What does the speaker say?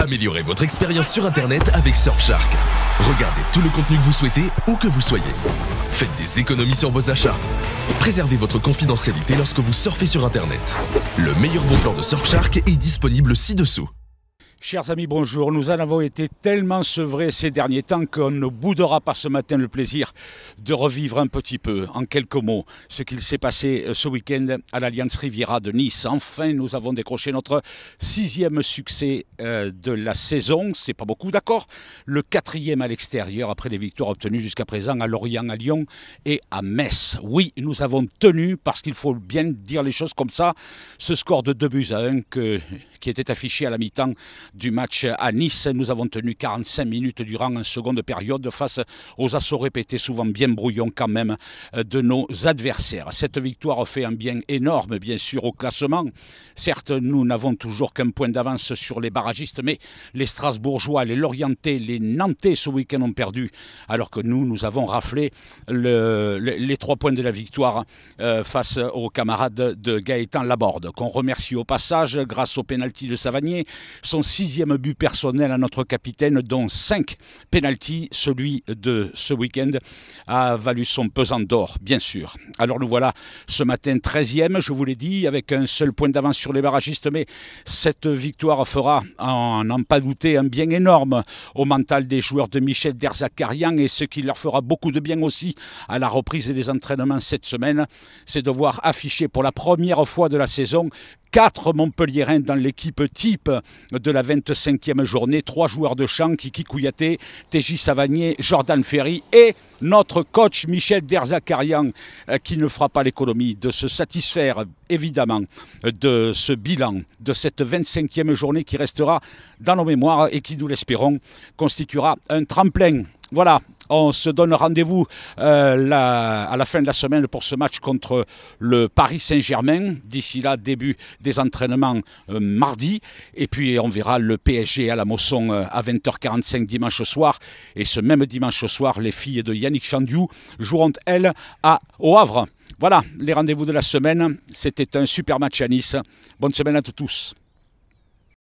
Améliorez votre expérience sur Internet avec Surfshark. Regardez tout le contenu que vous souhaitez, où que vous soyez. Faites des économies sur vos achats. Préservez votre confidentialité lorsque vous surfez sur Internet. Le meilleur bon plan de Surfshark est disponible ci-dessous. Chers amis, bonjour. Nous en avons été tellement sevrés ces derniers temps qu'on ne boudera pas ce matin le plaisir de revivre un petit peu, en quelques mots, ce qu'il s'est passé euh, ce week-end à l'Alliance Riviera de Nice. Enfin, nous avons décroché notre sixième succès euh, de la saison. C'est pas beaucoup, d'accord Le quatrième à l'extérieur après les victoires obtenues jusqu'à présent à Lorient, à Lyon et à Metz. Oui, nous avons tenu parce qu'il faut bien dire les choses comme ça. Ce score de 2 buts à 1 qui était affiché à la mi-temps du match à Nice. Nous avons tenu 45 minutes durant une seconde période face aux assauts répétés, souvent bien brouillons quand même, euh, de nos adversaires. Cette victoire fait un bien énorme, bien sûr, au classement. Certes, nous n'avons toujours qu'un point d'avance sur les barragistes, mais les Strasbourgeois, les Lorientais, les Nantais ce week-end ont perdu, alors que nous, nous avons raflé le, les trois points de la victoire euh, face aux camarades de Gaëtan Laborde, qu'on remercie au passage grâce au pénalty de Savanier, Son sixième but personnel à notre capitaine, dont cinq pénalties. Celui de ce week-end a valu son pesant d'or, bien sûr. Alors nous voilà ce matin 13e, je vous l'ai dit, avec un seul point d'avance sur les barragistes, mais cette victoire fera, en n'en pas douter, un bien énorme au mental des joueurs de Michel Derzakarian et ce qui leur fera beaucoup de bien aussi à la reprise des entraînements cette semaine, c'est de voir afficher pour la première fois de la saison Quatre Montpelliérains dans l'équipe type de la 25e journée, Trois joueurs de champ, Kiki Kouyaté, TJ Savagné, Jordan Ferry et notre coach Michel Derzakarian euh, qui ne fera pas l'économie de se satisfaire évidemment de ce bilan, de cette 25e journée qui restera dans nos mémoires et qui, nous l'espérons, constituera un tremplin voilà, on se donne rendez-vous euh, à la fin de la semaine pour ce match contre le Paris Saint-Germain. D'ici là, début des entraînements euh, mardi. Et puis on verra le PSG à la Mosson euh, à 20h45 dimanche soir. Et ce même dimanche soir, les filles de Yannick Chandiou joueront, elles, à, au Havre. Voilà les rendez-vous de la semaine. C'était un super match à Nice. Bonne semaine à tous.